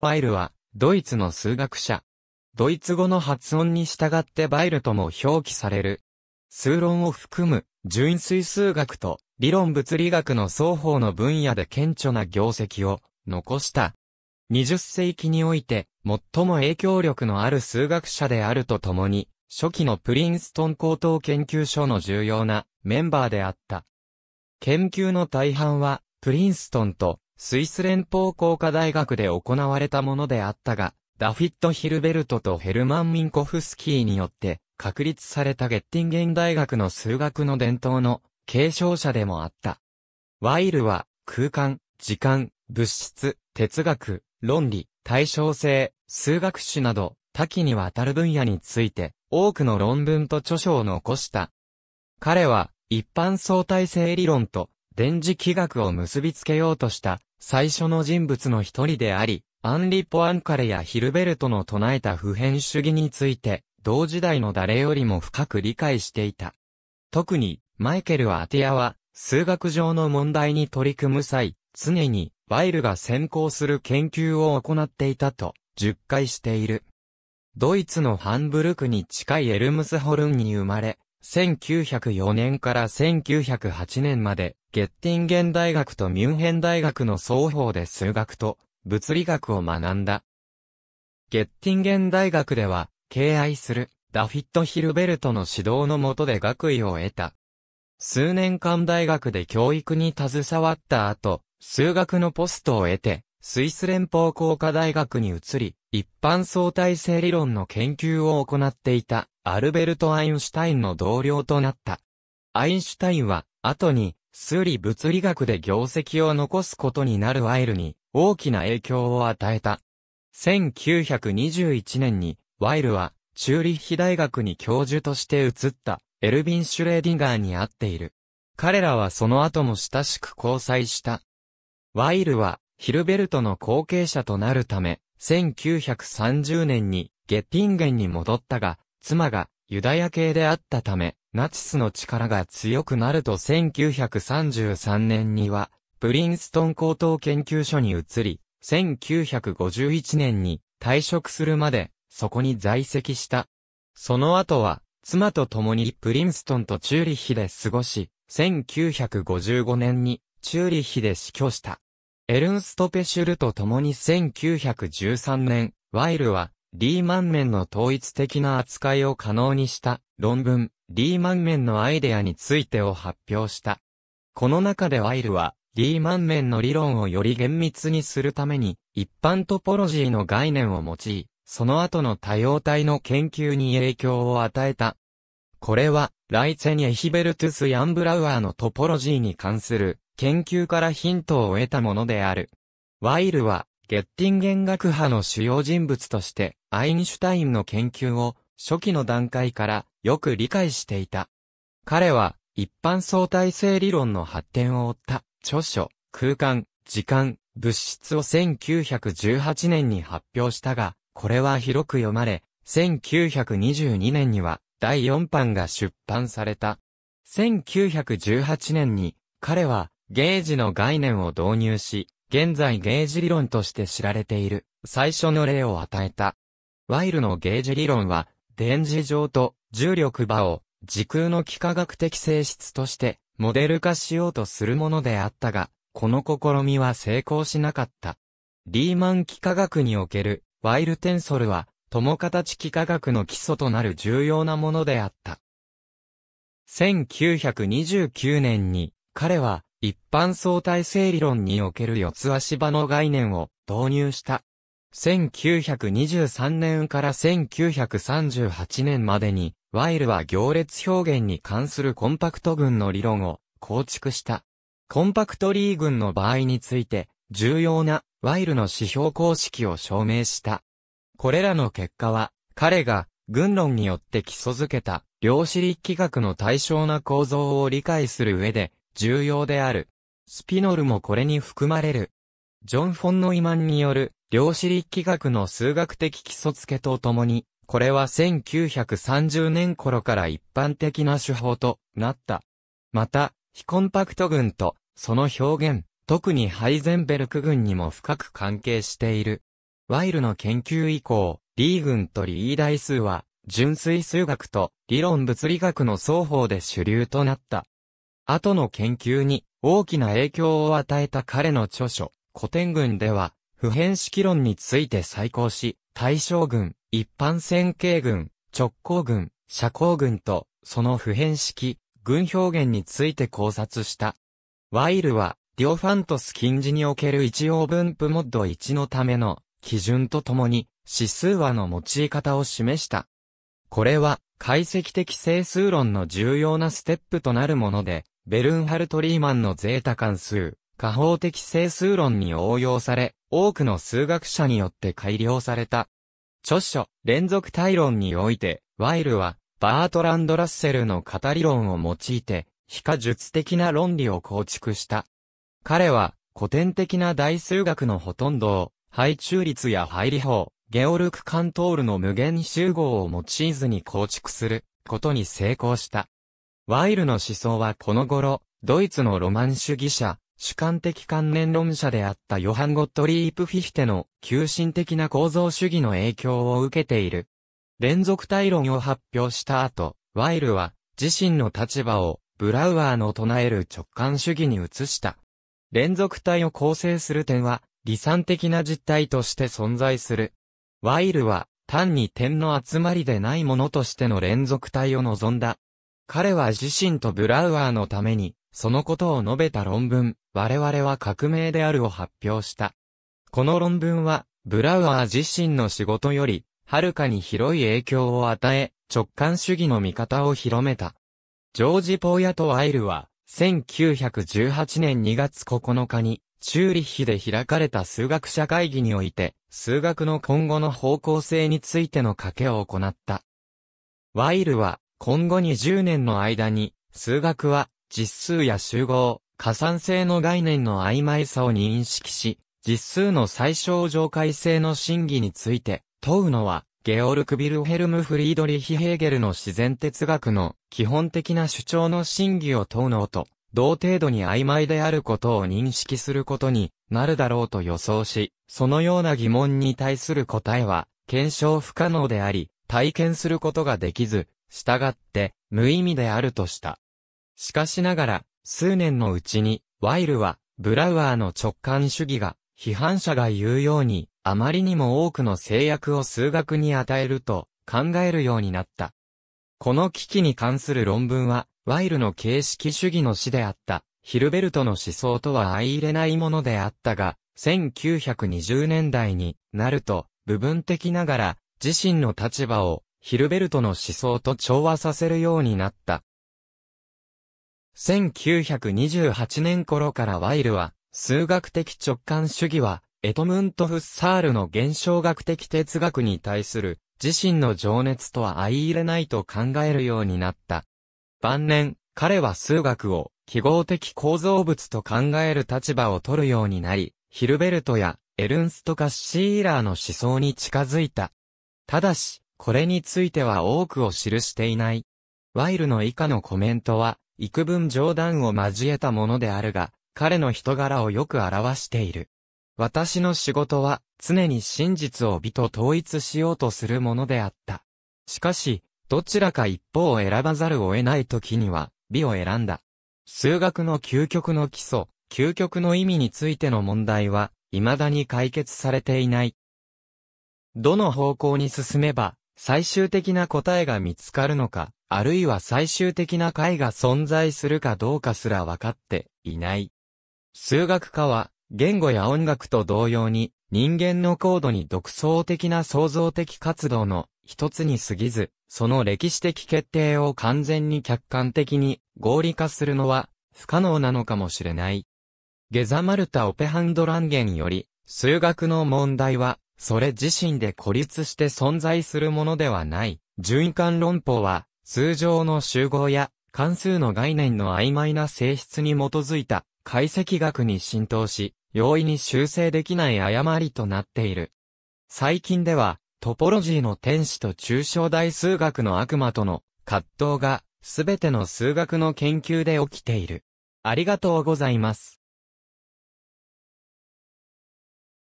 バイルは、ドイツの数学者。ドイツ語の発音に従ってバイルとも表記される。数論を含む、純粋数学と理論物理学の双方の分野で顕著な業績を残した。20世紀において、最も影響力のある数学者であるとともに、初期のプリンストン高等研究所の重要なメンバーであった。研究の大半は、プリンストンとスイス連邦工科大学で行われたものであったが、ダフィット・ヒルベルトとヘルマン・ミンコフスキーによって確立されたゲッティンゲン大学の数学の伝統の継承者でもあった。ワイルは空間、時間、物質、哲学、論理、対称性、数学史など多岐にわたる分野について多くの論文と著書を残した。彼は一般相対性理論と電磁気学を結びつけようとした最初の人物の一人であり、アンリ・ポアンカレやヒルベルトの唱えた普遍主義について、同時代の誰よりも深く理解していた。特に、マイケル・アティアは、数学上の問題に取り組む際、常に、ワイルが先行する研究を行っていたと、述懐している。ドイツのハンブルクに近いエルムスホルンに生まれ、1904年から1908年まで、ゲッティンゲン大学とミュンヘン大学の双方で数学と物理学を学んだ。ゲッティンゲン大学では、敬愛するダフィット・ヒルベルトの指導の下で学位を得た。数年間大学で教育に携わった後、数学のポストを得て、スイス連邦工科大学に移り、一般相対性理論の研究を行っていたアルベルト・アインシュタインの同僚となった。アインシュタインは、後に数理物理学で業績を残すことになるワイルに大きな影響を与えた。1921年にワイルはチューリッヒ大学に教授として移ったエルビン・シュレーディンガーに会っている。彼らはその後も親しく交際した。ワイルはヒルベルトの後継者となるため、1930年にゲッティンゲンに戻ったが、妻がユダヤ系であったため、ナチスの力が強くなると1933年には、プリンストン高等研究所に移り、1951年に退職するまで、そこに在籍した。その後は、妻と共にプリンストンとチューリッヒで過ごし、1955年にチューリッヒで死去した。エルンスト・ペシュルと共に1913年、ワイルは、リーマン面の統一的な扱いを可能にした論文、リーマン面のアイデアについてを発表した。この中でワイルは、リーマン面の理論をより厳密にするために、一般トポロジーの概念を用い、その後の多様体の研究に影響を与えた。これは、ライツェニエ・ヒベルトゥス・ヤンブラウアーのトポロジーに関する研究からヒントを得たものである。ワイルは、ゲッティンゲン学派の主要人物として、アインシュタインの研究を初期の段階からよく理解していた。彼は一般相対性理論の発展を追った著書、空間、時間、物質を1918年に発表したが、これは広く読まれ、1922年には第4版が出版された。1918年に彼はゲージの概念を導入し、現在ゲージ理論として知られている最初の例を与えた。ワイルのゲージ理論は電磁場と重力場を時空の幾何学的性質としてモデル化しようとするものであったが、この試みは成功しなかった。リーマン幾何学におけるワイルテンソルは、友形幾何学の基礎となる重要なものであった。1929年に、彼は一般相対性理論における四つ足場の概念を導入した。1923年から1938年までに、ワイルは行列表現に関するコンパクト群の理論を構築した。コンパクトリー群の場合について、重要なワイルの指標公式を証明した。これらの結果は、彼が群論によって基礎づけた量子力学の対象な構造を理解する上で重要である。スピノルもこれに含まれる。ジョン・フォン・ノイマンによる量子力学の数学的基礎付けとともに、これは1930年頃から一般的な手法となった。また、非コンパクト群と、その表現、特にハイゼンベルク群にも深く関係している。ワイルの研究以降、リー群とリー代数は、純粋数学と理論物理学の双方で主流となった。後の研究に大きな影響を与えた彼の著書、古典群では、普遍式論について再考し、大将軍、一般線形軍、直行軍、社交軍と、その普遍式、軍表現について考察した。ワイルは、ディオファントス近似における一応分布モッド1のための基準とともに指数和の用い方を示した。これは解析的整数論の重要なステップとなるもので、ベルンハルト・リーマンのゼータ関数、下方的整数論に応用され、多くの数学者によって改良された。著書、連続対論において、ワイルは、バートランド・ラッセルの語り論を用いて、非科術的な論理を構築した。彼は、古典的な大数学のほとんどを、配中率や配理法、ゲオルク・カントールの無限集合を用いずに構築することに成功した。ワイルの思想はこの頃、ドイツのロマン主義者、主観的観念論者であったヨハン・ゴットリープ・フィヒテの急進的な構造主義の影響を受けている。連続体論を発表した後、ワイルは自身の立場をブラウアーの唱える直感主義に移した。連続体を構成する点は、理算的な実体として存在する。ワイルは、単に点の集まりでないものとしての連続体を望んだ。彼は自身とブラウアーのために、そのことを述べた論文、我々は革命であるを発表した。この論文は、ブラウアー自身の仕事より、はるかに広い影響を与え、直感主義の見方を広めた。ジョージ・ポーヤとワイルは、1918年2月9日に、チューリッヒで開かれた数学者会議において、数学の今後の方向性についての賭けを行った。ワイルは、今後20年の間に、数学は実数や集合、加算性の概念の曖昧さを認識し、実数の最小上階性の真偽について問うのは、ゲオルク・ビルヘルム・フリードリヒ・ヘーゲルの自然哲学の基本的な主張の真偽を問うのと、同程度に曖昧であることを認識することになるだろうと予想し、そのような疑問に対する答えは、検証不可能であり、体験することができず、従って、無意味であるとした。しかしながら、数年のうちに、ワイルは、ブラウアーの直感主義が、批判者が言うように、あまりにも多くの制約を数学に与えると、考えるようになった。この危機に関する論文は、ワイルの形式主義の詩であった、ヒルベルトの思想とは相入れないものであったが、1920年代になると、部分的ながら、自身の立場を、ヒルベルトの思想と調和させるようになった。1928年頃からワイルは、数学的直感主義は、エトムント・フッサールの現象学的哲学に対する自身の情熱とは相入れないと考えるようになった。晩年、彼は数学を記号的構造物と考える立場を取るようになり、ヒルベルトやエルンスト・カッシーラーの思想に近づいた。ただし、これについては多くを記していない。ワイルの以下のコメントは、幾分冗談を交えたものであるが、彼の人柄をよく表している。私の仕事は、常に真実を美と統一しようとするものであった。しかし、どちらか一方を選ばざるを得ない時には、美を選んだ。数学の究極の基礎、究極の意味についての問題は、未だに解決されていない。どの方向に進めば、最終的な答えが見つかるのか、あるいは最終的な解が存在するかどうかすら分かっていない。数学科は、言語や音楽と同様に、人間の高度に独創的な創造的活動の一つに過ぎず、その歴史的決定を完全に客観的に合理化するのは不可能なのかもしれない。ゲザマルタ・オペハンドランゲンより、数学の問題はそれ自身で孤立して存在するものではない。循環論法は、通常の集合や関数の概念の曖昧な性質に基づいた解析学に浸透し、容易に修正できない誤りとなっている。最近では、トポロジーの天使と抽象大数学の悪魔との葛藤が、すべての数学の研究で起きている。ありがとうございます。